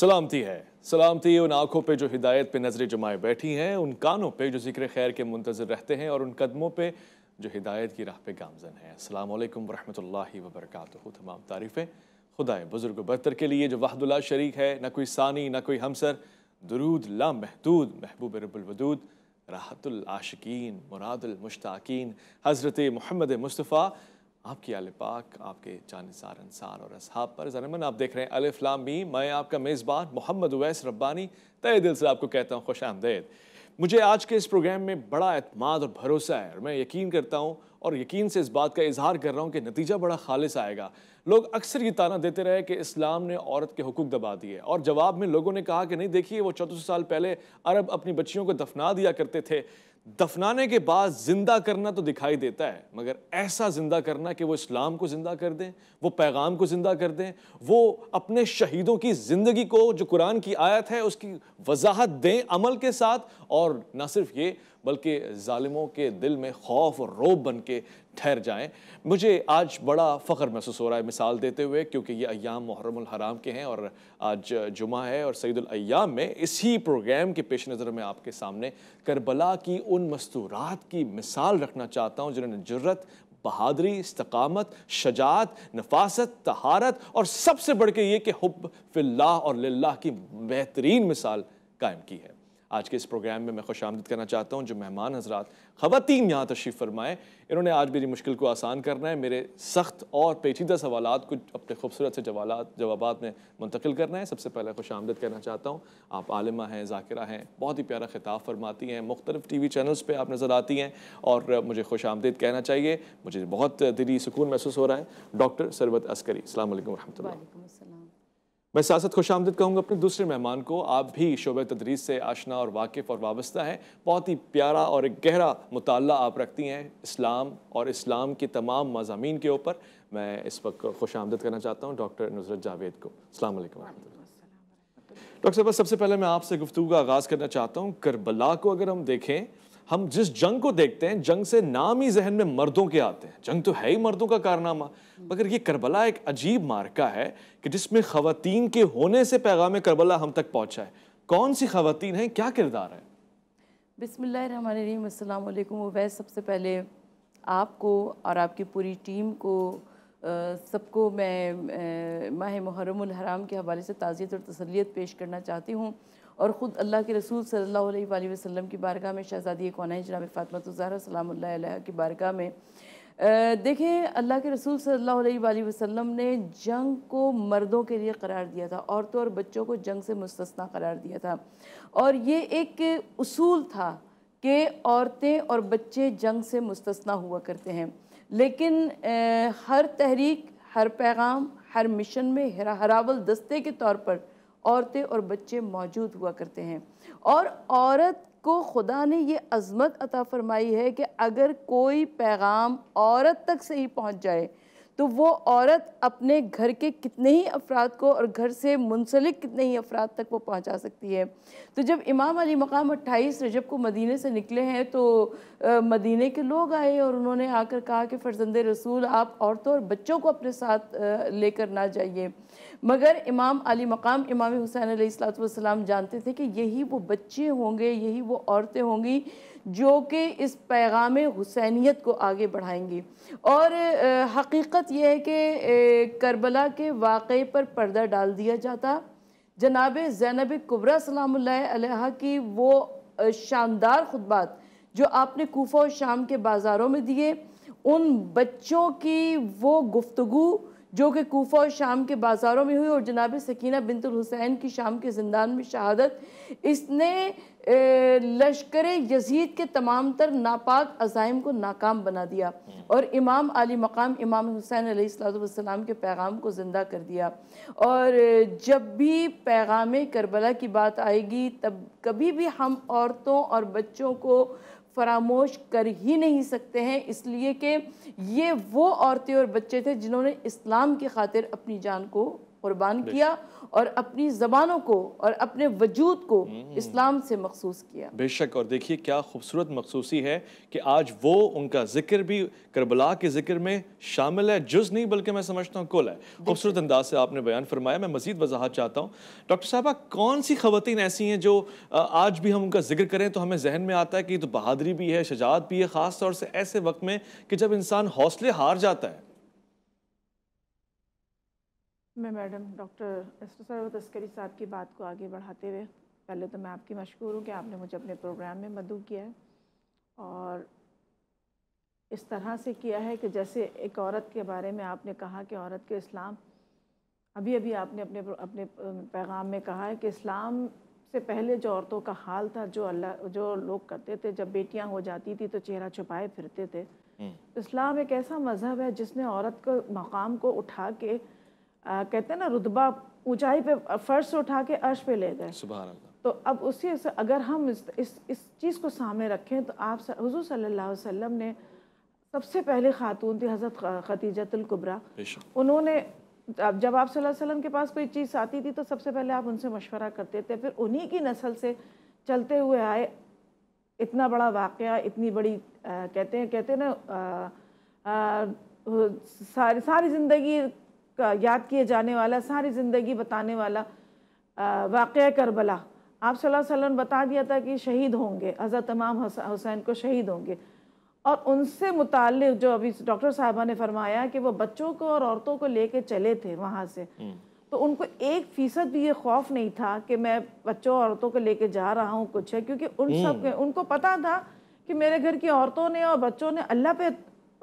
सलामती है सलामती उन आँखों पे जो हिदायत पे नज़रें जमाए बैठी हैं उन कानों पे जो जिक्र खैर के मुंतज़र रहते हैं और उन कदमों पे जो हिदायत की राह पे गामजन है अल्लाम वरहमल वबरक तमाम तारीफ़ें खुदाए बुज़ुर्ग बदतर के लिए जो वाहदुल्ला शरीक है ना कोई सानी ना कोई हमसर दरूद ला महदूद महबूब रबुलवदूद राहतुल आशिकीन मुरादुल मुश्ताकीन हज़रत मोहम्मद मुस्तफ़ा आपकी आल पाक आपके जानसार अंसार और असहाब पर जनमन आप देख रहे हैं अलिफ लाम मैं आपका मेज़बान मोहम्मद उवैस रब्बानी तय दिल से आपको कहता हूँ खुश आमदेद मुझे आज के इस प्रोग्राम में बड़ा अतमाद और भरोसा है और मैं यकीन करता हूँ और यकीन से इस बात का इजहार कर रहा हूँ कि नतीजा बड़ा खालिस आएगा लोग अक्सर ये ताना देते रहे कि इस्लाम ने औरत के हकूक दबा दिए और जवाब में लोगों ने कहा कि नहीं देखिए वो चौदह सौ साल पहले अरब अपनी बच्चियों को दफना दिया करते थे दफनाने के बाद जिंदा करना तो दिखाई देता है मगर ऐसा जिंदा करना कि वो इस्लाम को जिंदा कर दें वो पैगाम को जिंदा कर दें वो अपने शहीदों की ज़िंदगी को जो कुरान की आयत है उसकी वजाहत दें अमल के साथ और ना सिर्फ ये बल्कि ालिमों के दिल में खौफ और रोब बन के ठहर जाएँ मुझे आज बड़ा फ़ख्र महसूस हो रहा है मिसाल देते हुए क्योंकि ये अयाम मुहरम हराम के हैं और आज जुमा है और सईदुलैयाम में इसी प्रोग्राम के पेश नज़र में आपके सामने करबला की उन मस्तूरात की मिसाल रखना चाहता हूँ जिन्होंने जरूरत बहादरी इस्तकामत शजात नफासत तहारत और सबसे बढ़ के ये कि हब फिल्ला और ला की बेहतरीन मिसाल कायम की है आज के इस प्रोग्राम में मैं खुश आमद करना चाहता हूँ जो मेहमान हजरात ख़वान यहाँ तशरीफ़ फरमाएँ इन्होंने आज मेरी मुश्किल को आसान करना है मेरे सख्त और पेचीदा सवाल को अपने खूबसूरत से जवाल जवाब में मुंतकिल करना है सबसे पहले खुश आमद करना चाहता हूँ आप आलमा हैं जाकिरा हैं बहुत ही प्यारा खिताब फरमाती हैं मुख्तलिफ टी वी चैनल्स पर आप नज़र आती हैं और मुझे खुश आमदीद कहना चाहिए मुझे बहुत दिली सुकून महसूस हो रहा है डॉक्टर सरबत अस्करी अल्लाम वरहमल मैं सियासत खुश आमदद कहूँगा अपने दूसरे मेहमान को आप भी शोब तदरीस से आशना और वाकिफ़ और वाबस्ता हैं बहुत ही प्यारा और एक गहरा मुताल आप रखती हैं इस्लाम और इस्लाम के तमाम मजामी के ऊपर मैं इस वक्त खुश आमदद करना चाहता हूँ डॉक्टर नुसरत जावेद को अल्लाम डॉक्टर साहब सबसे पहले मैं आपसे गुफ्तु का आगाज़ करना चाहता हूँ करबला को अगर हम देखें हम जिस जंग को देखते हैं जंग से नाम ही जहन में मर्दों के आते हैं जंग तो है ही मर्दों का कारनामा मगर ये करबला एक अजीब मार्का है कि जिसमें खातन के होने से पैगाम करबला हम तक पहुँचा है कौन सी खातन हैं क्या किरदार है बसमिल्लाम सबसे पहले आपको और आपकी पूरी टीम को सबको मैं माह मुहरम हराम के हवाले से ताज़ियत और तसलीत पेश करना चाहती हूँ और ख़ुद अल्लाह के रसूल सल्ला अलैहि की बारगाह में शहज़ादी कौन जनाब फ़ातमतुज़ारा तो सलाम की बारगाह में देखें अल्लाह के रसूल सल्ला वसलम ने जंग को मर्दों के लिए करार दिया था औरतों और बच्चों को जंग से मुस्तना करार दिया था और ये एक असूल था कि औरतें और बच्चे जंग से मुस्तना हुआ करते हैं लेकिन आ, हर तहरीक हर पैगाम हर मिशन में हरावल दस्ते के तौर पर औरतें और बच्चे मौजूद हुआ करते हैं और औरत को खुदा ने ये अज़मत अता फरमाई है कि अगर कोई पैगाम औरत तक सही पहुंच जाए तो वो औरत अपने घर के कितने ही अफराद को और घर से मुंसलिक कितने ही अफराद तक वो पहुंचा सकती है तो जब इमाम अली मकाम 28 रजब को मदीने से निकले हैं तो आ, मदीने के लोग आए और उन्होंने आकर कहा कि फ़र्जंद रसूल आप औरतों और बच्चों को अपने साथ लेकर ना जाइए मगर इमाम अली मकाम इमाम हुसैन सलाम जानते थे कि यही वो बच्चे होंगे यही वो औरतें होंगी जो कि इस पैगाम हुसैनीत को आगे बढ़ाएंगी और हकीकत यह है कि करबला के वाक़े पर पर्दा डाल दिया जाता जनाब जैनब कुबरा सलाम्ह की वो शानदार खुतबात जो आपने कोफा और शाम के बाज़ारों में दिए उन बच्चों की वो गुफ्तु जो कि कोफा और शाम के बाज़ारों में हुई और जनाब सकीना बिनतुल हुसैन की शाम के जिंदान में शहादत इसने लश्कर यजीद के तमाम तर नापाक अजाइम को नाकाम बना दिया और इमाम आली मकाम इमाम हुसैन सलाम के पैगाम को ज़िंदा कर दिया और जब भी पैगाम करबला की बात आएगी तब कभी भी हम औरतों और बच्चों को फरामोश कर ही नहीं सकते हैं इसलिए कि ये वो औरतें और बच्चे थे जिन्होंने इस्लाम की खातिर अपनी जान को कुर्बान किया और अपनी ज़बानों को और अपने वजूद को हम्म। इस्लाम से मखसूस किया बेशक और देखिए क्या खूबसूरत मखसूसी है कि आज वो उनका जिक्र भी करबला के जिक्र में शामिल है जुज नहीं बल्कि मैं समझता हूँ कुल है खूबसूरत अंदाज से आपने बयान फरमाया मैं मजीद वजाहत चाहता हूँ डॉक्टर साहबा कौन सी खवतिन ऐसी हैं जो आज भी हम उनका जिक्र करें तो हमें जहन में आता है कि तो बहादरी भी है शजात भी है ख़ास तौर से ऐसे वक्त में कि जब इंसान हौसले हार जाता है मैं मैडम डॉक्टर सर तस्करी साहब की बात को आगे बढ़ाते हुए पहले तो मैं आपकी मशहूर हूँ कि आपने मुझे अपने प्रोग्राम में मदू किया है और इस तरह से किया है कि जैसे एक औरत के बारे में आपने कहा कि औरत के इस्लाम अभी अभी आपने अपने अपने पैगाम में कहा है कि इस्लाम से पहले जो औरतों का हाल था जो अल्लाह जो लोग करते थे जब बेटियां हो जाती थी तो चेहरा छुपाए फिरते थे हम्म। इस्लाम एक ऐसा मज़हब है जिसने औरत को मकाम को उठा के आ, कहते हैं ना रुतबा ऊंचाई पे फर्श उठा के अर्श पे ले गए तो अब उसी से अगर हम इस इस, इस चीज़ को सामने रखें तो आप हजू सल्ला वसम ने सबसे पहले खातून थी हज़रत खतीजतुल्कुबरा उन्होंने अब जब आप वसल्लम के पास कोई चीज़ आती थी तो सबसे पहले आप उनसे मशवरा करते थे फिर उन्हीं की नस्ल से चलते हुए आए इतना बड़ा वाक़ इतनी बड़ी आ, कहते हैं कहते हैं ना सारी सारी ज़िंदगी याद किए जाने वाला सारी ज़िंदगी बताने वाला वाक़ करबला आप सल्लल्लाहु अलैहि वसल्लम बता दिया था कि शहीद होंगे हज़रत तमाम हुसैन को शहीद होंगे और उनसे मुतल जो अभी डॉक्टर साहबा ने फरमाया कि वो बच्चों को और औरतों को लेके चले थे वहाँ से हम्म। तो उनको एक फीसद भी ये खौफ नहीं था कि मैं बच्चों औरतों को लेके जा रहा हूँ कुछ है क्योंकि उन हम्म। सब उनको पता था कि मेरे घर की औरतों ने और बच्चों ने अल्लाह पे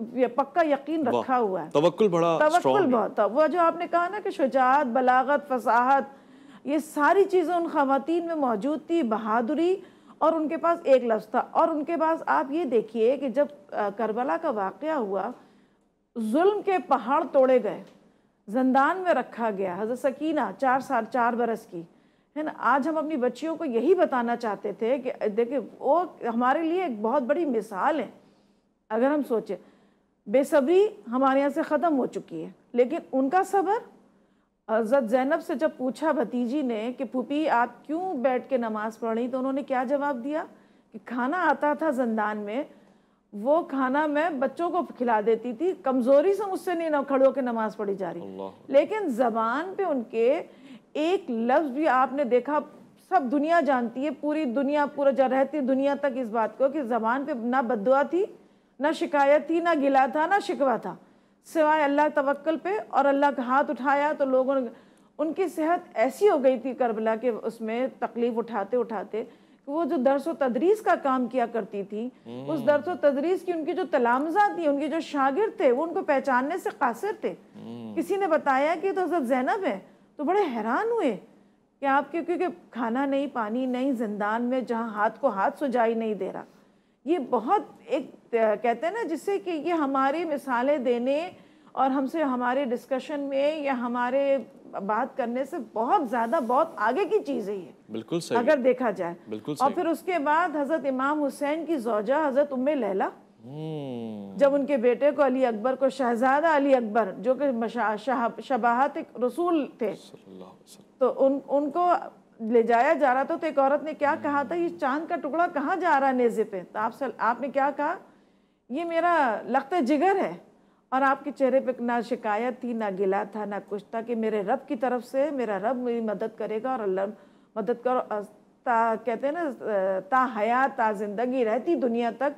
पक्का यकीन रखा हुआ है तवक्ल बड़ा तवक्ल बहुत वो जो आपने कहा ना कि शुजात बलागत फसाहत ये सारी चीज़ें उन खातन में मौजूद थी बहादुरी और उनके पास एक लफ्ज़ था और उनके पास आप ये देखिए कि जब करबला का वाक़ हुआ जुल्म के पहाड़ तोड़े गए जंदान में रखा गया हजरत सकीना चार साल चार बरस की है ना आज हम अपनी बच्चियों को यही बताना चाहते थे कि देखिए वो हमारे लिए एक बहुत बड़ी मिसाल है अगर हम सोचें बेसब्री हमारे यहाँ से ख़त्म हो चुकी है लेकिन उनका सब्र हज़रत जैनब से जब पूछा भतीजी ने कि पुपी आप क्यों बैठ के नमाज़ पढ़ रही तो उन्होंने क्या जवाब दिया कि खाना आता था जंदान में वो खाना मैं बच्चों को खिला देती थी कमज़ोरी से मुझसे नहीं ना खड़ों के नमाज़ पढ़ी जा रही लेकिन ज़बान पे उनके एक लफ्ज़ भी आपने देखा सब दुनिया जानती है पूरी दुनिया पूरा जा रहती दुनिया तक इस बात को कि ज़बान पे ना बदुआ थी ना शिकायत थी ना गिला था ना शिकवा था सिवाय अल्लाह तवक्ल पे और अल्लाह का हाथ उठाया तो लोगों ने उनकी सेहत ऐसी हो गई थी करबला के उसमें तकलीफ़ उठाते उठाते कि वो जो दरस व तदरीस का काम किया करती थी हम्म। उस दरस व तदरीस की उनकी जो तलामजा थी उनके जो शागिर थे वो उनको पहचानने से कासिर थे हम्म। किसी ने बताया कि तो हजरत जैनब है तो बड़े हैरान हुए कि आपके क्योंकि खाना नहीं पानी नहीं जिंदान में जहाँ हाथ को हाथ सुझाई नहीं दे रहा ये बहुत एक कहते हैं ना जिससे कि ये हमारी मिसालें देने और हमसे हमारे डिस्कशन में या हमारे बात करने से बहुत ज़्यादा बहुत आगे की चीज़ है ये बिल्कुल सही अगर देखा जाए बिल्कुल सही। और फिर उसके बाद हज़रत इमाम हुसैन की जोजा हज़रत उम्मे लैला हम्म। जब उनके बेटे को अली अकबर को शहजादा अली अकबर जो कि शबाहत रसूल थे तो उन उनको ले जाया जा रहा था तो एक औरत ने क्या कहा था ये चांद का टुकड़ा कहाँ जा रहा है नेजे पे तो आपसे आपने क्या कहा ये मेरा लगता जिगर है और आपके चेहरे पे ना शिकायत थी ना गिला था ना कुछ था कि मेरे रब की तरफ से मेरा रब मेरी मदद करेगा और अल्लाह मदद करो ता कहते हैं ना ता हया ता ज़िंदगी रहती दुनिया तक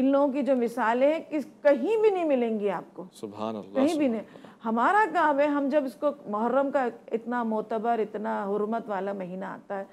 इन लोगों की जो मिसालें हैं कि कहीं भी नहीं मिलेंगी आपको सुबह कहीं भी नहीं हमारा काम है हम जब इसको मुहर्रम का इतना मोतबर इतना हरमत वाला महीना आता है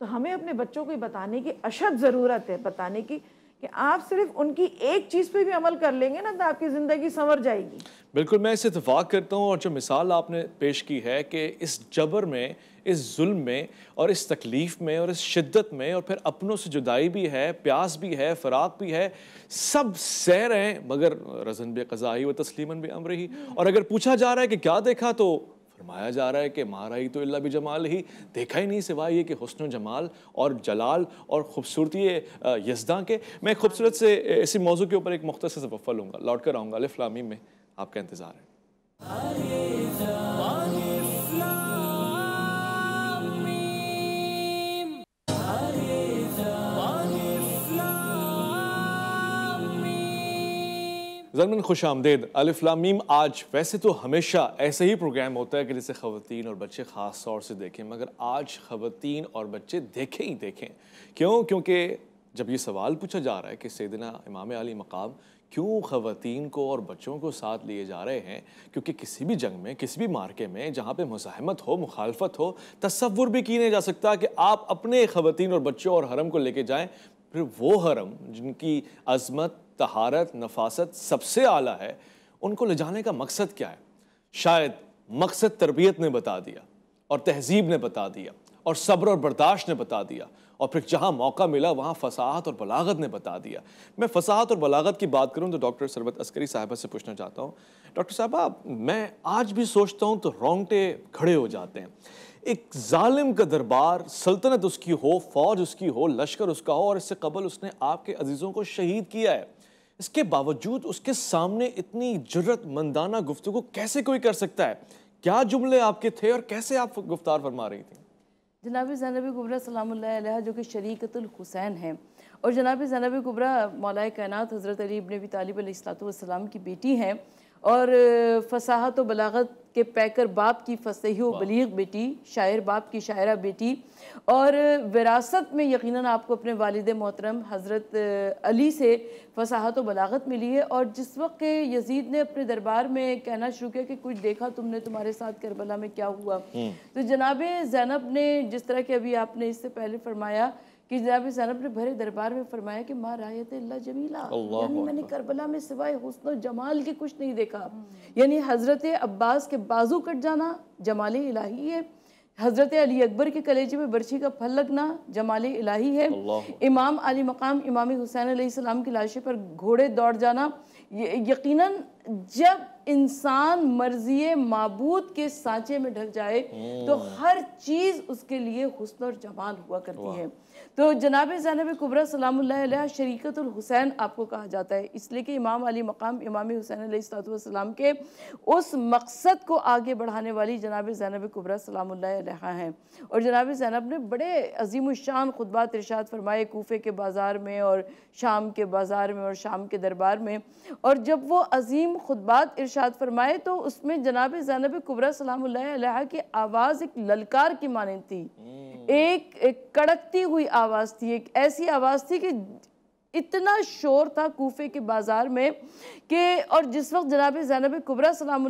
तो हमें अपने बच्चों को बताने की अशद ज़रूरत है बताने की कि आप सिर्फ उनकी एक चीज़ पे भी अमल कर लेंगे ना तो आपकी ज़िंदगी संवर जाएगी बिल्कुल मैं इस इतफाक़ करता हूँ और जो मिसाल आपने पेश की है कि इस जबर में इस जुल्म में और इस तकलीफ़ में और इस शिद्दत में और फिर अपनों से जुदाई भी है प्यास भी है फराक भी है सब सह रहे हैं मगर रजन बे कजाही व तस्लीमन बे अम रही और अगर पूछा जा रहा है कि क्या देखा तो फरमाया जा रहा है कि ही तो अल्ला भी जमाल ही देखा ही नहीं सिवाय ये कि हसन जमाल और जलाल और खूबसूरती यजदा के मैं खूबसूरत से इसी मौजू के ऊपर एक मुख्तर से वफ़ा लूँगा लौट कर आऊँगा अलिफ्लामी में आपका इंतज़ार है जरमिन खुश आमदेद अलफलामीम आज वैसे तो हमेशा ऐसे ही प्रोग्राम होता है कि जिसे ख़वान और बच्चे ख़ास तौर से देखें मगर आज ख़वान और बच्चे देखें ही देखें क्यों क्योंकि जब ये सवाल पूछा जा रहा है कि सैदना इमाम अली मकाम क्यों ख़वान को और बच्चों को साथ लिए जा रहे हैं क्योंकि किसी भी जंग में किसी भी मार्के में जहाँ पर मुजामत हो मुखालफत हो तस्वुर भी की नहीं जा सकता कि आप अपने ख़वान और बच्चों और हरम को लेके जाएँ फिर वो हरम जिनकी अजमत तहारत नफासत सबसे आला है उनको ले जाने का मकसद क्या है शायद मकसद तरबियत ने बता दिया और तहजीब ने बता दिया और सब्र और बर्दाश्त ने बता दिया और फिर जहाँ मौका मिला वहाँ फसाहत और बलागत ने बता दिया मैं फसाहत और बलागत की बात करूँ तो डॉक्टर सरबत अस्करी साहबा से पूछना चाहता हूँ डॉक्टर साहबा मैं आज भी सोचता हूँ तो रोंगटे खड़े हो जाते हैं एक ालिम का दरबार सल्तनत उसकी हो फौज उसकी हो लश्कर उसका हो और इससे कबल उसने आपके अजीज़ों को शहीद किया है इसके बावजूद उसके सामने इतनी जरूरत मंदाना गुफ्तु कैसे कोई कर सकता है क्या जुमले आपके थे और कैसे आप गुफ्तार फरमा रही थी जनाबी जैनब गुबरा सलाम्ह जो कि हुसैन है और जनाबी जैनब गुबरा मौलाए कैनात हज़रत अली इबन भी तालब सलाम की बेटी हैं और फसाहत व बलागत के पैकर बाप की फसह बलीग बेटी शायर बाप की शायरा बेटी और विरासत में यकीनन आपको अपने वालद मोहतरम हज़रत अली से फसाहत व बलागत मिली है और जिस वक्त के यजीद ने अपने दरबार में कहना शुरू किया कि कुछ देखा तुमने तुम्हारे साथ करबला में क्या हुआ हम्म। तो जनाब जैनब ने जिस तरह के अभी आपने इससे पहले फरमाया कि जनाब सनब ने भरे दरबार में फरमाया कि माँ रायत अल्लाह जमीला यानी मैंने करबला में सिवाय हसन जमाल के कुछ नहीं देखा यानी हज़रत अब्बास के बाजू कट जाना जमाल इलाही है हज़रत अली अकबर के कलेजे में बर्छी का फल लगना जमाल इलाही है इमाम अली मकाम इमाम हुसैन सलाम की लाशे पर घोड़े दौड़ जाना यकीनन जब इंसान मर्जी मबूद के सांचे में ढक जाए हम्म। तो हर चीज़ उसके लिए हसन और जमाल हुआ करती है तो जनाब जैनब कुबरा सलाम्ला हुसैन आपको कहा जाता है इसलिए कि इमाम अली मकाम इमाम हुसैन सलाम के उस मकसद को आगे बढ़ाने वाली जनाब जैनब कुबरा सलाम्ला हैं और जनाब जैनब ने बड़े अजीम शान खुतबात इरशाद फरमाए कोफे के बाज़ार में और शाम के बाज़ार में और शाम के दरबार में और जब वो अजीम खुतबात इरशाद फरमाए तो उसमें जनाब जैनब कुबरा सलाम्ला की आवाज़ एक ललकार की माने थी हम्म। एक, एक कड़कती हुई आवाज़ थी एक ऐसी आवाज़ थी कि इतना शोर था कोफे के बाज़ार में कि और जिस वक्त जनाब जैनब कुबरा सलाम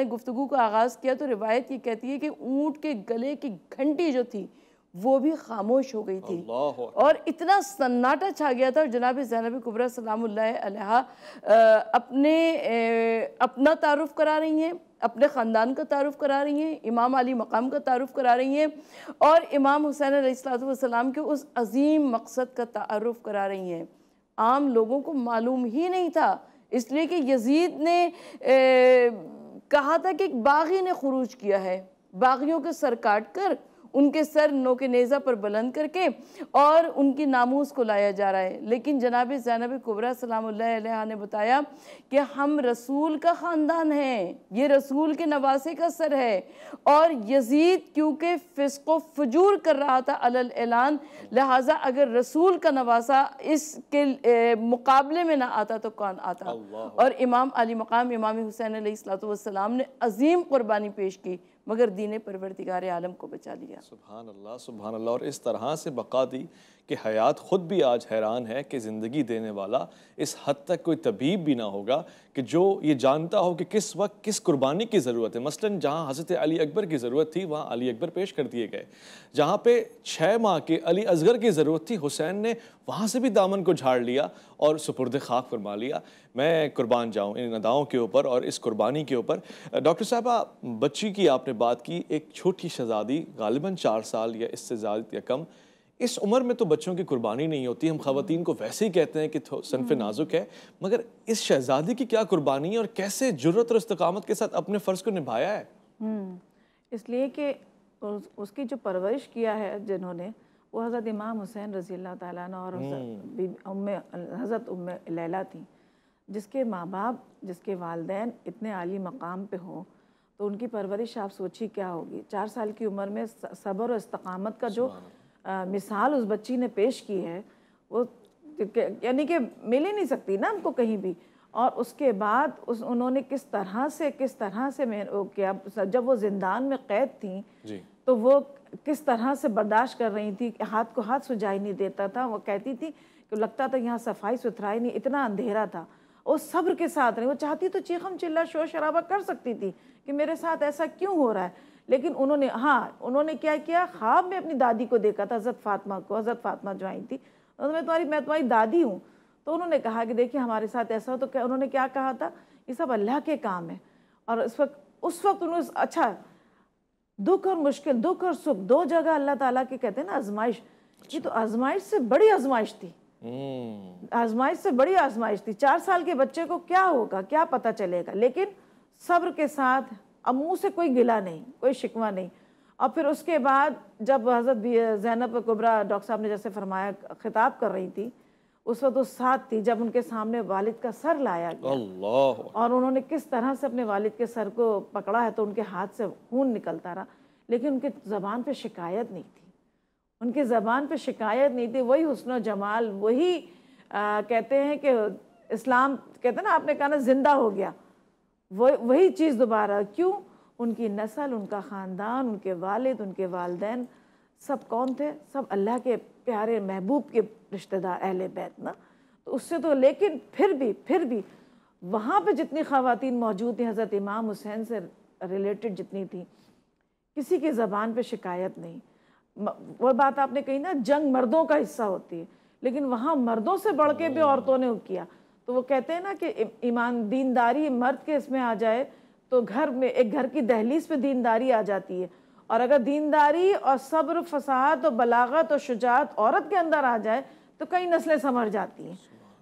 ने गुफ्तु का आगाज़ किया तो रिवायत ये कहती है कि ऊँट के गले की घंटी जो थी वो भी खामोश हो गई थी और इतना सन्नाटा छा गया था और जनाब जैनब कुबरा सलाम अपने अपना तारुफ करा रही हैं अपने ख़ानदान का तारुफ करा रही हैं इमाम अली मकाम का तारुफ करा रही हैं और इमाम हुसैन सलाम के उस अजीम मकसद का तारुफ करा रही हैं आम लोगों को मालूम ही नहीं था इसलिए कि यजीद ने ए, कहा था कि एक बागी ने खरूज किया है बागियों के सर काट कर उनके सर के नेज़ा पर बुलंद करके और उनकी नामोज़ को लाया जा रहा है लेकिन जनाब जैनब कुबरा सलाम ने बताया कि हम रसूल का ख़ानदान हैं ये रसूल के नवासे का सर है और यजीद क्योंकि फ़िसको फजूर कर रहा था अलल लिहाजा अगर रसूल का नवासा इसके मुकाबले में ना आता तो कौन आता और इमाम अली मकाम इमाम हुसैन सलाम ने अजीम कुर्बानी पेश की मगर दीन परवरदिगार आलम को बचा लिया सुबहान अल्लाह सुबहान अल्लाह और इस तरह से बका दी कि हयात ख़ुद भी आज हैरान है कि ज़िंदगी देने वाला इस हद तक कोई तबीब भी ना होगा कि जो ये जानता हो कि किस वक्त किस कुर्बानी की ज़रूरत है मसलन जहाँ हज़रत अली अकबर की ज़रूरत थी वहाँ अली अकबर पेश कर दिए गए जहाँ पे छः माह के अली असगर की ज़रूरत थी हुसैन ने वहाँ से भी दामन को झाड़ लिया और सुपुरद खाक फरमा लिया मैं कुर्बान जाऊँ इन अदाओं के ऊपर और इस कुर्बानी के ऊपर डॉक्टर साहबा बच्ची की आपने बात की एक छोटी शहजादी गालिबा चार साल या इससे ज़्यादा या कम इस उम्र में तो बच्चों की कुर्बानी नहीं होती हम खातन को वैसे ही कहते हैं कि सनफ हम्म। नाजुक है मगर इस शहजादी की क्या कुर्बानी है और कैसे जरूरत और इस्तकामत के साथ अपने फ़र्ज़ को निभाया है हम्म, इसलिए कि उस, उसकी जो परवरिश किया है जिन्होंने वो हज़रत इमाम हुसैन रजी तैन और हम्म। हज़रत उम लैला थी जिसके माँ बाप जिसके वालदे इतने अली मकाम पर हों तो उनकी परवरिश आप सोची क्या होगी चार साल की उम्र में सबर और इस्तकामत का जो आ, मिसाल उस बच्ची ने पेश की है वो यानी कि मिल ही नहीं सकती ना हमको कहीं भी और उसके बाद उस उन्होंने किस तरह से किस तरह से मैं वो किया जब वो जिंदान में कैद थी जी। तो वो किस तरह से बर्दाश्त कर रही थी हाथ को हाथ सुझाई नहीं देता था वो कहती थी कि लगता था यहाँ सफाई सुथराई नहीं इतना अंधेरा था वो सब्र के साथ नहीं वो चाहती तो चीखम चिल्ला शोर शराबा कर सकती थी कि मेरे साथ ऐसा क्यों हो रहा है लेकिन उन्होंने हाँ उन्होंने क्या किया ख्वाब में अपनी दादी को देखा था हज़रत फातमा को हज़रत फातमा जो आई थी मैं तुम्हारी मैं तुम्हारी दादी हूँ तो उन्होंने कहा कि देखिए हमारे साथ ऐसा हो तो क्या उन्होंने क्या कहा था ये सब अल्लाह के काम है और इस वक्त उस वक्त उन्होंने अच्छा दुख और मुश्किल दुख और सुख दो जगह अल्लाह ताला के कहते हैं ना आजमाइश ये अच्छा। तो आजमाइश से बड़ी आजमाइश थी हम्म। आजमाइश से बड़ी आजमाइश थी चार साल के बच्चे को क्या होगा क्या पता चलेगा लेकिन सब्र के साथ अब मुंह से कोई गिला नहीं कोई शिकवा नहीं और फिर उसके बाद जब हज़रत जैनब कुबरा डॉक्टर साहब ने जैसे फरमाया खिताब कर रही थी उस वक्त उस साथ थी जब उनके सामने वालिद का सर लाया गया अल्लाह और उन्होंने किस तरह से अपने वालिद के सर को पकड़ा है तो उनके हाथ से खून निकलता रहा लेकिन उनके ज़बान पे शिकायत नहीं थी उनके ज़बान पे शिकायत नहीं थी वही हसन जमाल वही आ, कहते हैं कि इस्लाम कहते हैं ना आपने कहा ना ज़िंदा हो गया वही चीज़ दोबारा क्यों उनकी नस्ल उनका ख़ानदान उनके वालिद उनके वालदेन सब कौन थे सब अल्लाह के प्यारे महबूब के रिश्तेदार अहल बैत ना तो उससे तो लेकिन फिर भी फिर भी वहाँ पे जितनी खातन मौजूद थी हज़रत इमाम हुसैन से रिलेटेड जितनी थी किसी की ज़बान पे शिकायत नहीं वो बात आपने कही ना जंग मर्दों का हिस्सा होती है लेकिन वहाँ मर्दों से बढ़ के भी हाँ। औरतों ने किया तो वो कहते हैं ना कि ईमान दीनदारी मर्द के इसमें आ जाए तो घर में एक घर की दहलीज पे दीनदारी आ जाती है और अगर दीनदारी और सब्र फसाहत और बलागत और शुजात औरत के अंदर आ जाए तो कई नस्लें संवर जाती हैं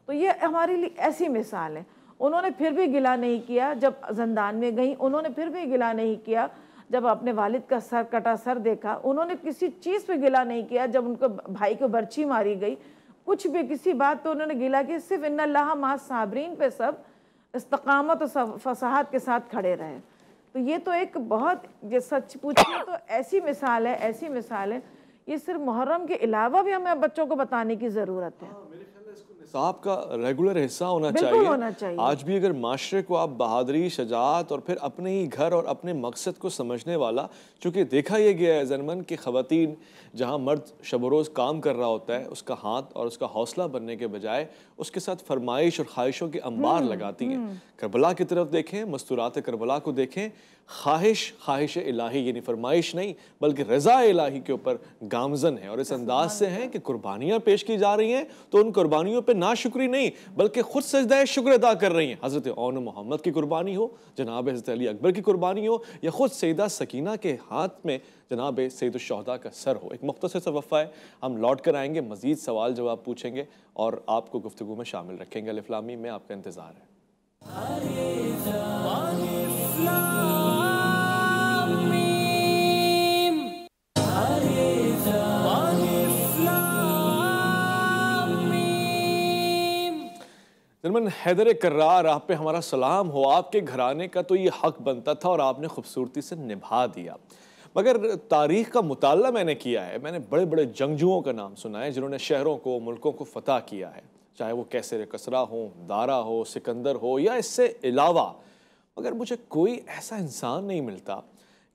तो ये हमारे लिए ऐसी मिसाल है उन्होंने फिर भी गिला नहीं किया जब जंदान में गई उन्होंने फिर भी गिला नहीं किया जब अपने वालिद का सर कटा सर देखा उन्होंने किसी चीज़ पे गिला नहीं किया जब उनको भाई को बर्छी मारी गई कुछ भी किसी बात पर उन्होंने गिला कि सिर्फ इन अल्लाह साबरीन पे सब इस्तकामत और फसाहत के साथ खड़े रहे तो ये तो एक बहुत ये सच पूछिए तो ऐसी मिसाल है ऐसी मिसाल है ये सिर्फ मुहर्रम के अलावा भी हमें बच्चों को बताने की ज़रूरत है साहब का रेगुलर हिस्सा होना चाहिए होना चाहिए आज भी अगर माशरे को आप बहादरी शजात और फिर अपने ही घर और अपने मकसद को समझने वाला चूँकि देखा यह गया है जनमन की ख़वान जहाँ मर्द शबरोज़ काम कर रहा होता है उसका हाथ और उसका हौसला बनने के बजाय उसके साथ फरमाइश और ख्वाहिशों के अंबार हम्म, लगाती हैं हम्म। करबला की तरफ देखें मस्तूरात करबला को देखें ख्वाहिश ख्वाहिश इलाही यानी फरमाइश नहीं बल्कि रज़ा इलाही के ऊपर गामजन है और इस अंदाज से है कि कुर्बानियां पेश की जा रही हैं तो उन कुर्बानियों पर ना शुक्री नहीं बल्कि खुद सजदा शुक्र अदा कर रही हैं हज़रत ओन मोहम्मद की कुर्बानी हो जनाब हज़रत अली अकबर की कुर्बानी हो या खुद सैदा सकीना के हाथ में जनाब सैद शहदा का सर हो एक मुख्तर सा वफ़ा है हम लौट कर आएंगे मज़ीद सवाल जवाब पूछेंगे और आपको गुफ्तु में शामिल रखेंगे अलिफ्लामी में आपका इंतज़ार है दरमन हैदर करार आप पे हमारा सलाम हो आपके घराने का तो ये हक बनता था और आपने खूबसूरती से निभा दिया मगर तारीख का मुताल मैंने किया है मैंने बड़े बड़े जंगजुओं का नाम सुना है जिन्होंने शहरों को मुल्कों को फतह किया है चाहे वो कैसे कसरा हो दारा हो सिकंदर हो या इससे अलावा मगर मुझे कोई ऐसा इंसान नहीं मिलता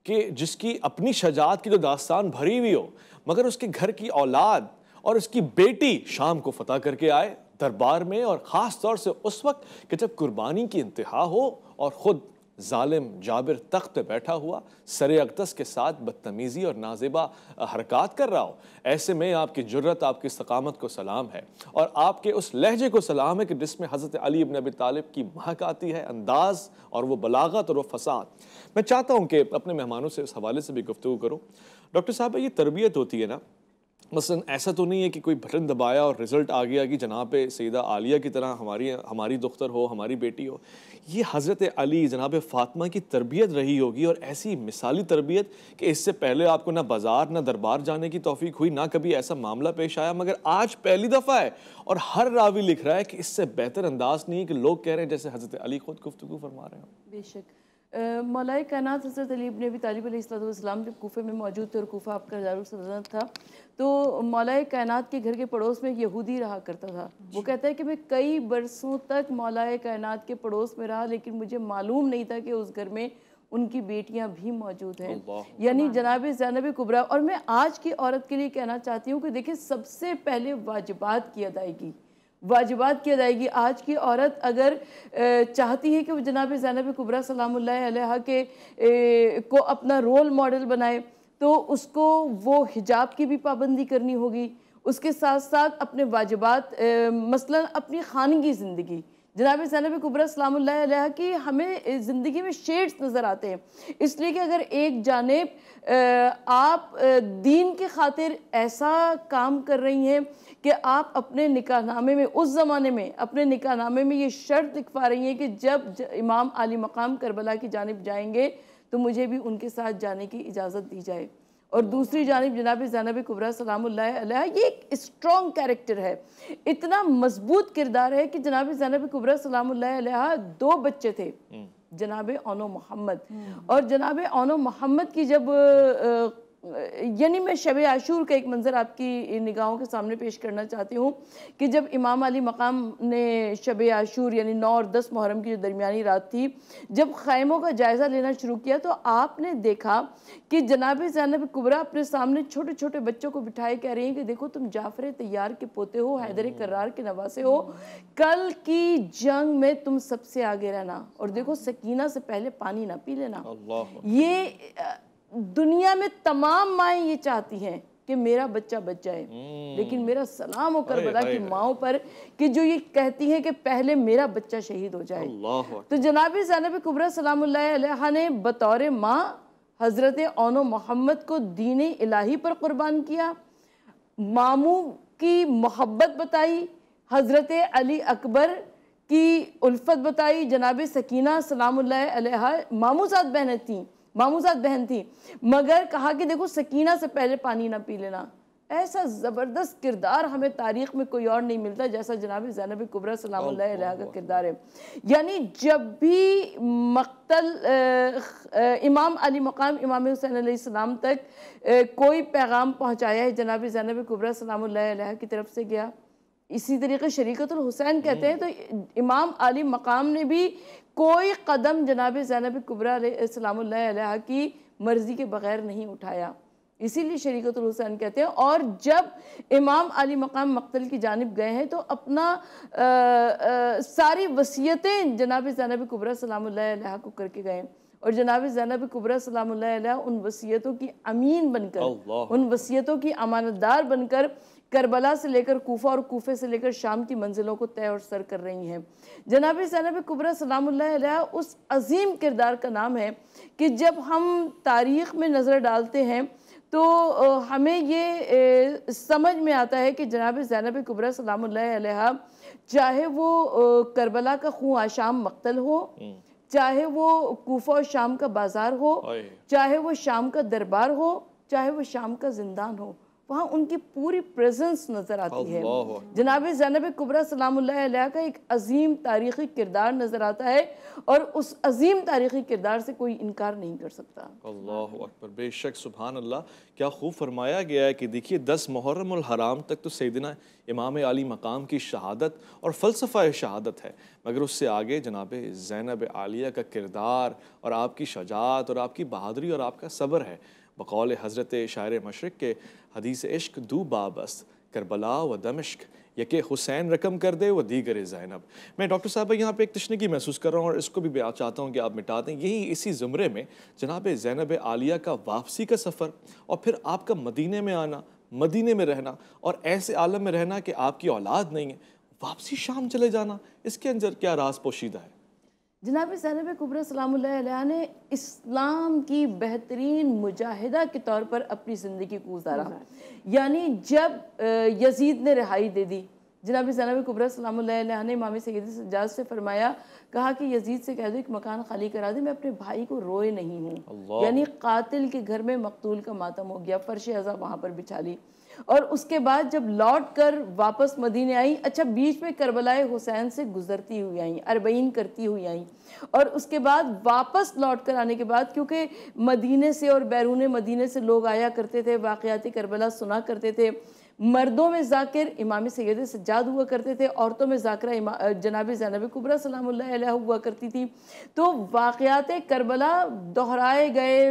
कि जिसकी अपनी शजात की तो दास्तान भरी हुई हो मगर उसके घर की औलाद और उसकी बेटी शाम को फतह करके आए दरबार में और ख़ास तौर से उस वक्त कि जब कुर्बानी की इंतहा हो और ख़ुद ालिम जाबिर तख्त बैठा हुआ सर अकदस के साथ बदतमीज़ी और नाजेबा हरकत कर रहा हो ऐसे में आपकी जरूरत आपकी सकामत को सलाम है और आपके उस लहजे को सलाम है कि जिसमें हज़रत अली इबन नबी तालब की महक आती है अंदाज और वह बलागत और वह फसाद मैं चाहता हूँ कि अपने मेहमानों से उस हवाले से भी गुफ्तु करूँ डॉक्टर साहब ये तरबियत होती है ना मसलन ऐसा तो नहीं है कि कोई बटन दबाया और रिज़ल्ट आ गया कि जनाब पे सैदा आलिया की तरह हमारी हमारी दुख्तर हो हमारी बेटी हो ये हज़रत अली जनाब फ़ातमा की तरबियत रही होगी और ऐसी मिसाली तरबियत कि इससे पहले आपको ना बाज़ार ना दरबार जाने की तोफ़ी हुई ना कभी ऐसा मामला पेश आया मगर आज पहली दफ़ा है और हर रावी लिख रहा है कि इससे बेहतर अंदाज़ नहीं कि लोग कह रहे हैं जैसे हज़रत अली ख़ुद गुफ्तु फरमा रहे हैं बेशक मलाई कायनात हजरत अली ने भी तालब अलैहिस्सलाम जब कोफे में मौजूद थे और कोफा आपका दारुसलत था तो मौलाए कायनात के घर के पड़ोस में यहूदी रहा करता था वो कहता है कि मैं कई बरसों तक मौलाए कायनात के पड़ोस में रहा लेकिन मुझे मालूम नहीं था कि उस घर में उनकी बेटियां भी मौजूद हैं यानी जनाब जैनब कुबरा और मैं आज की औरत के लिए कहना चाहती हूँ कि देखिए सबसे पहले वाजिबात की अदायगी वाजिबात किया जाएगी आज की औरत अगर चाहती है कि वो जनाब जैनब कुबरा सलाम के को अपना रोल मॉडल बनाए तो उसको वो हिजाब की भी पाबंदी करनी होगी उसके साथ साथ अपने वाजिबात मसलन अपनी खानगी ज़िंदगी जनाब जैनब कुबरा सलाम की हमें ज़िंदगी में शेड्स नज़र आते हैं इसलिए कि अगर एक जानब आप दीन के खातिर ऐसा काम कर रही हैं कि आप अपने निकाहनामे में उस ज़माने में अपने निकाहनामे में ये शर्त पा रही हैं कि जब ज, इमाम आली मकाम करबला की जानब जाएंगे तो मुझे भी उनके साथ जाने की इजाज़त दी जाए और दूसरी जानब जनाब जानब कुबरा सलाम ये एक स्ट्रॉन्ग कैरेक्टर है इतना मजबूत किरदार है कि जनाब जानब कुबरा सलाम दो बच्चे थे हम्म। जनाब ओनो मोहम्मद हम्म। और जनाब ओनो मोहम्मद की जब यानी मैं शब आशूर का एक मंज़र आपकी निगाहों के सामने पेश करना चाहती हूँ कि जब इमाम अली मकाम ने शब आशूर यानी नौ और दस मुहर्रम की जो दरमियानी रात थी जब ख़ैमों का जायज़ा लेना शुरू किया तो आपने देखा कि जनाब जानब कुबरा अपने सामने छोटे छोटे बच्चों को बिठाए कह रही हैं कि देखो तुम जाफ़र तैयार के पोते हो हैदर हम्म। करार के नवासे हो कल की जंग में तुम सबसे आगे रहना और देखो सकीना से पहले पानी ना पी लेना ये दुनिया में तमाम माए ये चाहती हैं कि मेरा बच्चा बच जाए हम्म। लेकिन मेरा सलाम होकर बता कि माओ पर कि जो ये कहती हैं कि पहले मेरा बच्चा शहीद हो जाए तो जनाब जानब कुबरा सलाम ने बतौर माँ हज़रत ओनो मोहम्मद को दीन इलाही पर कुर्बान किया मामू की मोहब्बत बताई हज़रत अली अकबर की उल्फत बताई जनाब सकीना सलाम मामू साथ बहनें थी मामूजाद बहन थी मगर कहा कि देखो सकीना से पहले पानी ना पी लेना ऐसा ज़बरदस्त किरदार हमें तारीख में कोई और नहीं मिलता जैसा जनाब जैनब कुबरा सलाम का किरदार है यानी जब भी मक्तल इमाम अली मकाम इमाम हुसैन सलाम तक कोई पैगाम पहुँचाया है जनाब जैनब कुबरा सलाम की तरफ से गया इसी तरीके शरीकतुल हुसैन कहते हैं तो हम्म। इमाम अली मकाम ने भी कोई कदम जनाब जैनब कुबरा सलाम की मर्ज़ी के बगैर नहीं उठाया इसीलिए शरीकत हुसैन कहते हैं और जब इमाम अली मकाम मख्तल की जानब गए हैं तो अपना आ, आ, सारी वसीयतें जनाब जैनब कुबरा सलाम को करके गए और जनाब जैनब कुबरा सलाम उन वसीयतों की अमीन बनकर उन वसीयतों की अमानतदार बनकर करबला से लेकर कोफा और कोफे से लेकर शाम की मंजिलों को तय और सर कर रही हैं जनाब जैनब कुबरा सलाम्ला उस अजीम किरदार का नाम है कि जब हम तारीख़ में नज़र डालते हैं तो हमें ये समझ में आता है कि जनाब जैनब कुबरा सलाम्ला चाहे वो करबला का खूँ आशाम मकतल हो हम्म। चाहे वो कोफा और शाम का बाज़ार हो चाहे वो शाम का दरबार हो चाहे वो शाम का जिंदान हो वहाँ उनकी पूरी प्रेजेंस नज़र आती है जनाब जैनब कुबरा सलाम का एक अजीम तारीखी किरदार नज़र आता है और उस अजीम तारीखी किरदार से कोई इनकार नहीं कर सकता अकबर बेशक सुबहान अल्लाह क्या खूब फरमाया गया है कि देखिए दस मुहर्रम हराम तक तो सैदना इमाम आली मकाम की शहादत और फ़लसफ़ा शहादत है मगर उससे आगे जनाब जैनब आलिया का किरदार और आपकी शजात और आपकी बहादुरी और आपका सब्र है बकौल हज़रत शायर मशरक़ के हदीस इश्क दो बाबस करबला व दमिश्क यके हुसैन रकम कर दे व दीगर जैनब मैं डॉक्टर साहब यहाँ पे एक तशनगी महसूस कर रहा हूँ और इसको भी चाहता हूँ कि आप मिटा दें यही इसी ज़ुमरे में जनाब जैनब आलिया का वापसी का सफ़र और फिर आपका मदीने में आना मदीने में रहना और ऐसे आलम में रहना कि आपकी औलाद नहीं है वापसी शाम चले जाना इसके अंदर क्या राज पोशीदा है जनाब सैनब कुबरा सलाम ने इस्लाम की बेहतरीन मुजाहिदा के तौर पर अपनी ज़िंदगी को गुजारा यानी जब यजीद ने रिहाई दे दी जनाब सैनब कुबरा सलाम ने मामी सैद सजाद से फरमाया कहा कि यजीद से कह दो एक मकान खाली करा दे मैं अपने भाई को रोए नहीं हूँ यानी कातिल के घर में मकतूल का मातम हो गया फ़र्श अज़ा वहाँ पर बिछा ली और उसके बाद जब लौट कर वापस मदीने आई अच्छा बीच में करबलाए हुसैन से गुजरती हुई आई अरबईन करती हुई आई और उसके बाद वापस लौट कर आने के बाद क्योंकि मदीने से और बैरून मदीने से लोग आया करते थे वाक़ाती करबला सुना करते थे मर्दों में जाकिर इमाम सैद सज्जाद हुआ करते थे औरतों में जाकरा जनाब जैनब कुबरा सलाम हुआ करती थी तो वाक़ात करबला दोहराए गए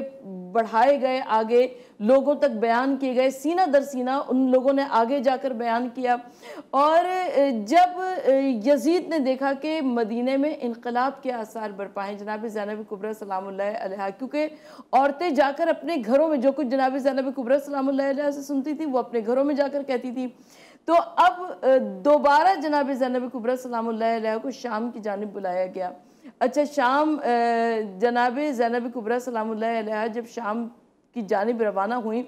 बढ़ाए गए आगे लोगों तक बयान किए गए सीना दर सीना उन लोगों ने आगे जाकर बयान किया और जब यजीद ने देखा कि मदीने में इनकलाब के आसार बरपाएँ जनाब जैनब कुबरा सलाम क्योंकि औरतें जाकर अपने घरों में जो कुछ जनाब जैनब कुबरा सलाम से सुनती थी वो अपने घरों में जाकर कहती थी तो अब दोबारा जनाब जैनब कुबरा सलाम को शाम की जानब बुलाया गया अच्छा शाम जनाब जैनब कुबरा सलाम जब शाम की जानब रवाना हुई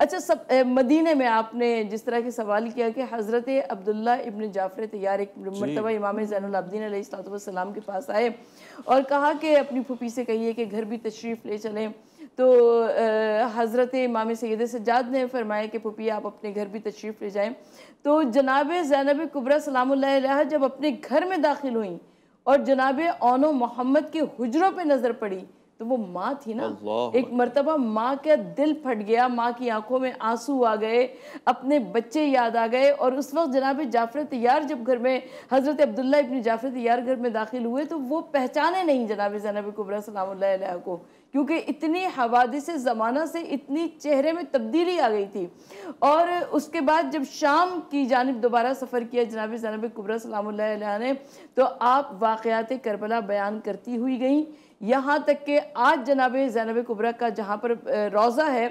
अच्छा सब ए, मदीने में आपने जिस तरह के सवाल किया कि हज़रत अब्दुल्ला इबन जाफ़र तैयार एक मरतबा इमाम जैनदीन सलाम के पास आए और कहा कि अपनी फूफी से कहिए कि घर भी तशरीफ़ ले चलें तो हज़रत इमाम सैद सजाद ने फरमाया कि पुपी आप अपने घर भी तशरीफ़ ले जाएँ तो जनाब जैनब कुबरा सलाम जब अपने घर में दाखिल हुई और जनाब ओनो मोहम्मद के हजरों पर नज़र पड़ी तो वो माँ थी ना एक मरतबा माँ का दिल फट गया माँ की आंखों में आंसू आ गए अपने बच्चे याद आ गए और उस वक्त जनाब जाफर तैयार जब घर में हज़रत अब्दुल्ला इबन जाफर तैयार घर में दाखिल हुए तो वो पहचाने नहीं जनाब जनाब कुबरा सलाम को क्योंकि इतनी से ज़माना से इतनी चेहरे में तब्दीली आ गई थी और उसके बाद जब शाम की जानब दोबारा सफ़र किया जनाब जनाब कुबरा सलाम ने तो आप वाक़ात करबला बयान करती हुई गई यहाँ तक कि आज जनाब जैनब कुबरा का जहाँ पर रोज़ा है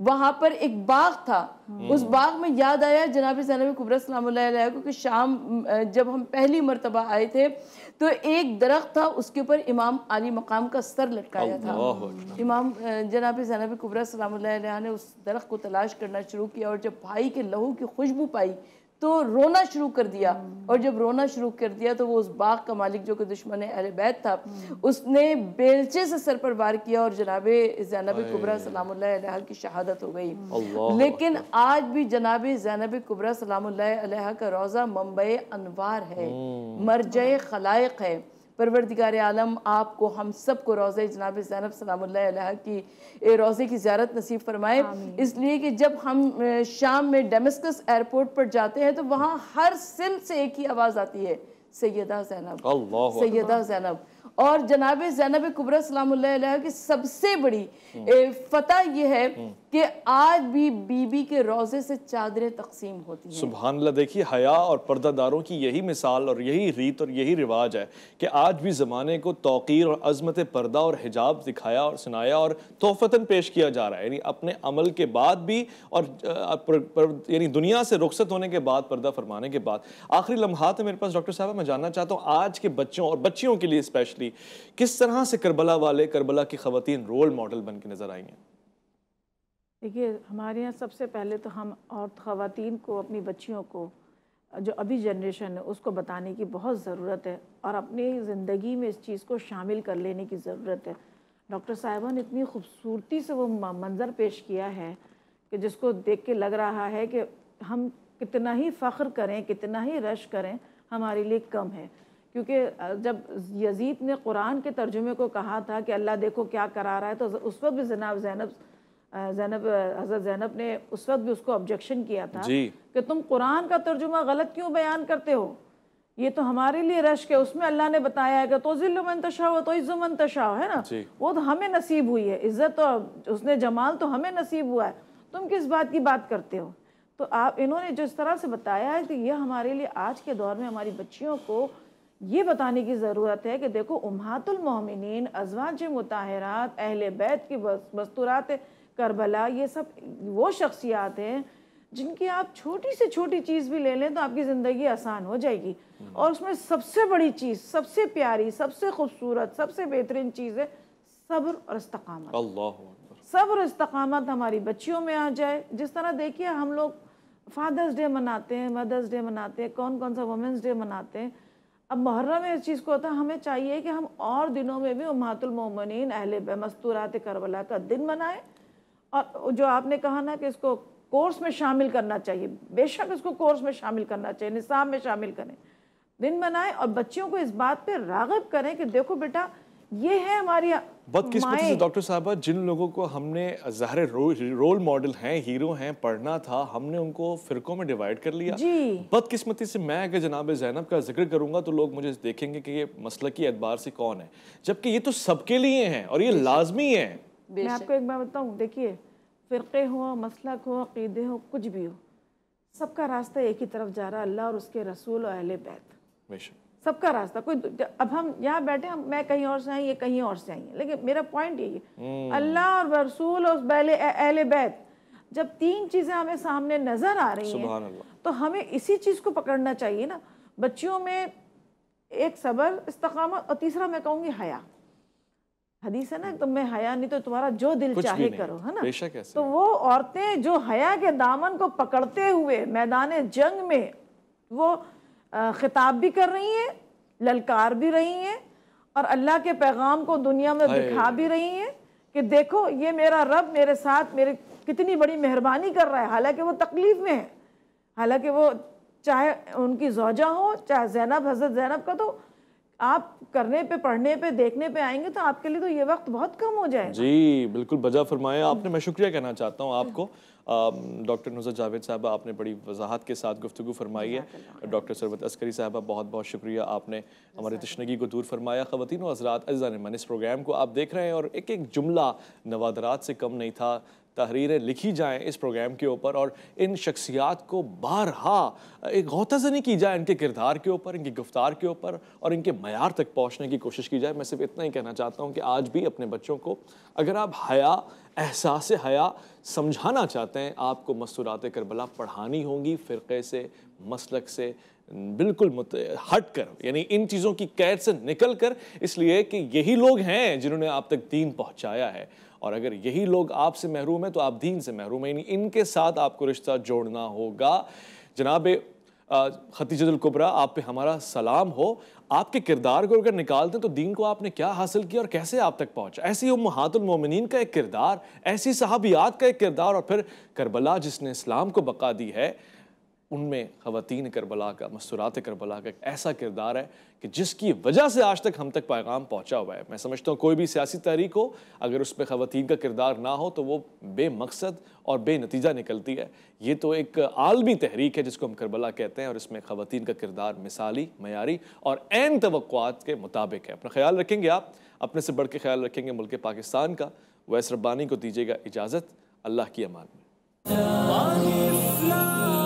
वहाँ पर एक बाग था हम्म। उस बाग में याद आया जनाब जैनब कुबरा को कि शाम जब हम पहली मरतबा आए थे तो एक दरख्त था उसके ऊपर इमाम आली मकाम का सर लटकाया था इमाम जनाब जैनब कुबरा ने उस दरख्त को तलाश करना शुरू किया और जब भाई के लहू की खुशबू पाई तो रोना शुरू कर दिया और जब रोना शुरू कर दिया तो वो उस बाग का मालिक जो कि दुश्मन अहल बैत था उसने बेलचे से सर पर वार किया और जनाब जैनब कुबरा सलाम की शहादत हो गई लेकिन आज भी जनाब जैनब कुबरा सलाम का रोज़ा मुंबई अनवार है हम्म। मरज खलाइक है परवरदिगार आलम आपको हम सब को रोज़ जनाब जैनब सलाम्ला की रोज़े की ज्यारत नसीब फरमाए इसलिए कि जब हम शाम में डेमस्कस एयरपोर्ट पर जाते हैं तो वहाँ हर सिम से एक ही आवाज़ आती है सैदा जैनब सैदा जैनब और जनाब जैनब कुबरा सलाम की सबसे बड़ी हम्म। फतेह यह है हम्म। कि आज भी बीबी के रोजे से चादरें तकसीम होती हैं सुबह देखिए हया और पर्दादारों की यही मिसाल और यही रीत और यही रिवाज है कि आज भी ज़माने को तोकीर और अजमत पर्दा और हिजाब दिखाया और सुनाया और तोहफता पेश किया जा रहा है यानी अपने अमल के बाद भी और यानी दुनिया से रुखसत होने के बाद पर्दा फरमाने के बाद आखिरी लम्हा है तो मेरे पास डॉक्टर साहब मैं जानना चाहता हूँ आज के बच्चों और बच्चियों के लिए स्पेशली किस तरह से करबला वाले करबला की खवतिन रोल मॉडल बन के नज़र आई हैं देखिए हमारे यहाँ सबसे पहले तो हम और ख़वान को अपनी बच्चियों को जो अभी जनरेशन है उसको बताने की बहुत ज़रूरत है और अपनी ज़िंदगी में इस चीज़ को शामिल कर लेने की ज़रूरत है डॉक्टर साहिबा ने इतनी खूबसूरती से वो मंज़र पेश किया है कि जिसको देख के लग रहा है कि हम कितना ही फ़ख्र करें कितना ही रश करें हमारे लिए कम है क्योंकि जब यजीद ने कुरान के तर्जुमे को कहा था कि अल्लाह देखो क्या करा रहा है तो उस वक्त भी जनाब जैनब जैनब हज़रत जैनब ने उस वक्त भी उसको ऑब्जेक्शन किया था कि तुम कुरान का तर्जुमा गलत क्यों बयान करते हो ये तो हमारे लिए रश्क है उसमें अल्लाह ने बताया है कि तोज़िलमन तशा व तोज़ुमन तशा है ना वो तो हमें नसीब हुई है इज़्ज़त और तो, उसने जमाल तो हमें नसीब हुआ है तुम किस बात की बात करते हो तो आप इन्होंने जिस तरह से बताया है कि यह हमारे लिए आज के दौर में हमारी बच्चियों को ये बताने की ज़रूरत है कि देखो उमहतुलमिन अजवाज मुताहरात अहल बैत की बस्तूरात करबला ये सब वो शख्सियात हैं जिनकी आप छोटी से छोटी चीज़ भी ले लें तो आपकी ज़िंदगी आसान हो जाएगी और उसमें सबसे बड़ी चीज़ सबसे प्यारी सबसे खूबसूरत सबसे बेहतरीन चीज़ है सब्र और इस्तकामत सब्र इस्तकामत हमारी बच्चियों में आ जाए जिस तरह देखिए हम लोग फादर्स डे मनाते हैं मदर्स डे मनाते हैं कौन कौन सा वुमेंस डे मनाते हैं अब मुहर्रम में इस चीज़ को होता है हमें चाहिए कि हम और दिनों में भी उमातुलमोमिन अहल मस्तूरात करबला का दिन मनाएं और जो आपने कहा ना कि इसको कोर्स में शामिल करना चाहिए बेशक इसको कोर्स में शामिल करना चाहिए निसाब में शामिल करें दिन बनाएं और बच्चियों को इस बात पे रागब करें कि देखो बेटा ये है हमारी बदकिस्मती से डॉक्टर साहबा जिन लोगों को हमने ज़ाहिर रो, रोल मॉडल हैं हीरो हैं पढ़ना था हमने उनको फिरकों में डिवाइड कर लिया बदकिस्मती से मैं अगर जनाब जैनब का जिक्र करूंगा तो लोग मुझे देखेंगे कि ये मसल की एतबार से कौन है जबकि ये तो सबके लिए हैं और ये लाजमी है मैं आपको एक बार बताऊँ देखिए फ़िरक़े हो मसलक हो अक़ीदे हो कुछ भी हो सबका रास्ता एक ही तरफ जा रहा है अल्लाह और उसके रसूल और अहल बैत सबका रास्ता कोई अब हम यहाँ बैठे हम मैं कहीं और से आई ये कहीं और से आई लेकिन मेरा पॉइंट यही है हम्म। अल्लाह और रसूल और अहल बैत जब तीन चीज़ें हमें सामने नज़र आ रही हैं तो हमें इसी चीज़ को पकड़ना चाहिए ना बच्चियों में एक सबर इस्तकामत और तीसरा मैं कहूँगी हया हदीस है ना तुम मैं हया नहीं तो तुम्हारा जो दिल चाहे करो है ना तो वो औरतें जो हया के दामन को पकड़ते हुए मैदान जंग में वो खिताब भी कर रही हैं ललकार भी रही हैं और अल्लाह के पैगाम को दुनिया में दिखा भी रही हैं कि देखो ये मेरा रब मेरे साथ मेरे कितनी बड़ी मेहरबानी कर रहा है हालांकि वो तकलीफ़ में है हालांकि वो चाहे उनकी जोजा हो चाहे जैनब हजरत जैनब का तो आप करने पे पढ़ने पे देखने पे आएंगे तो आपके लिए तो ये वक्त बहुत कम हो जाएगा जी बिल्कुल बजा फरमाया आपने मैं शुक्रिया कहना चाहता हूँ आपको डॉक्टर नुजर जावेद साहब आपने बड़ी वजाहत के साथ गुफ्तु फरमाई है डॉक्टर सरबत अस्करी साहबा बहुत बहुत शुक्रिया आपने हमारी तशनगी को दूर फरमाया ख़वान हजरात इस प्रोग्राम को आप देख रहे हैं और एक एक जुमला नवादरात से कम नहीं था तहरीरें लिखी जाएँ इस प्रोग्राम के ऊपर और इन शख्सियात को बारहा एक गौतजनी की जाए इनके किरदार के ऊपर इनकी गुफ्तार के ऊपर और इनके मैार तक पहुँचने की कोशिश की जाए मैं सिर्फ इतना ही कहना चाहता हूँ कि आज भी अपने बच्चों को अगर आप हया एहसास हया समझाना चाहते हैं आपको मस्तूरात करबला पढ़ानी होंगी फ़िरक़े से मसलक से बिल्कुल हट कर यानी इन चीज़ों की कैद से निकल कर इसलिए कि यही लोग हैं जिन्होंने आप तक दीन पहुंचाया है और अगर यही लोग आपसे महरूम हैं तो आप दीन से महरूम हैं यानी इनके साथ आपको रिश्ता जोड़ना होगा जनाब खतीजतुल्कुबरा आप पे हमारा सलाम हो आपके किरदार को अगर निकालते हैं तो दीन को आपने क्या हासिल किया और कैसे आप तक पहुँचा ऐसी उमहातुलमोमिन का एक किरदार ऐसी सहाबियात का एक किरदार और फिर करबला जिसने इस्लाम को बका दी है उनमें ख़वान करबला का मस्तूरात करबला का एक ऐसा किरदार है कि जिसकी वजह से आज तक हम तक पैगाम पहुँचा हुआ है मैं समझता हूँ कोई भी सियासी तहरीक हो अगर उसमें ख़वान का किरदार ना हो तो वो बेमकसद और बेनतीजा निकलती है ये तो एक आलमी तहरीक है जिसको हम करबला कहते हैं और इसमें ख़वान का किरदार मिसाली मैारी और एन तो के मुताबिक है अपना ख्याल रखेंगे आप अपने से बढ़ के ख्याल रखेंगे मुल्क पाकिस्तान का वैस रब्बानी को दीजिएगा इजाज़त अल्लाह की अमान में